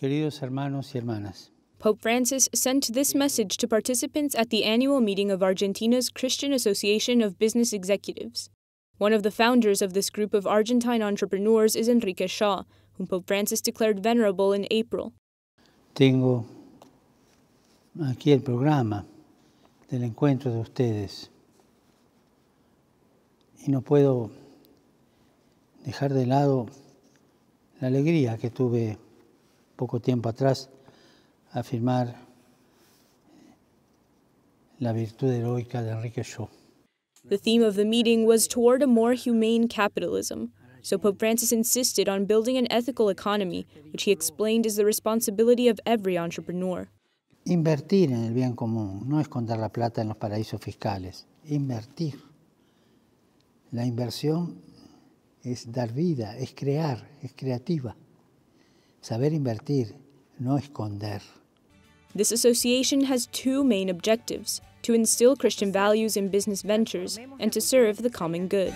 Queridos hermanos y hermanas, Pope Francis sent this message to participants at the annual meeting of Argentina's Christian Association of Business Executives. One of the founders of this group of Argentine entrepreneurs is Enrique Shaw, whom Pope Francis declared venerable in April. Tengo aquí el programa del encuentro de ustedes y no puedo dejar de lado la alegría que tuve poco tiempo atrás afirmar la virtud heroica de Enrique Shaw. The theme of the meeting was toward a more humane capitalism. So Pope Francis insisted on building an ethical economy, which he explained is the responsibility of every entrepreneur. Invertir en el bien común no esconder la plata en los paraísos fiscales, invertir. La inversión es dar vida, es crear, es creativa. Saber invertir, no esconder. This association has two main objectives to instill Christian values in business ventures and to serve the common good.